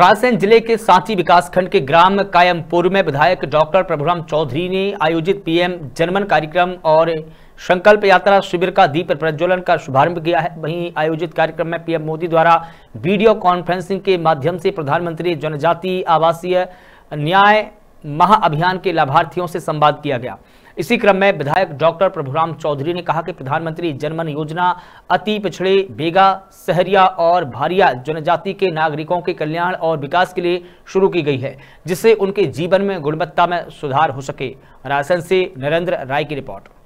रायसेन जिले के सांची विकासखंड के ग्राम कायमपुर में विधायक डॉक्टर प्रभुराम चौधरी ने आयोजित पीएम जनमन कार्यक्रम और संकल्प यात्रा शिविर का दीप प्रज्वलन का शुभारंभ किया है वहीं आयोजित कार्यक्रम में पीएम मोदी द्वारा वीडियो कॉन्फ्रेंसिंग के माध्यम से प्रधानमंत्री जनजाति आवासीय न्याय महाअभियान के लाभार्थियों से संवाद किया गया इसी क्रम में विधायक डॉक्टर प्रभुराम चौधरी ने कहा कि प्रधानमंत्री जनमन योजना अति पिछड़े बेगा सहरिया और भारिया जनजाति के नागरिकों के कल्याण और विकास के लिए शुरू की गई है जिससे उनके जीवन में गुणवत्ता में सुधार हो सके रायसेन से नरेंद्र राय की रिपोर्ट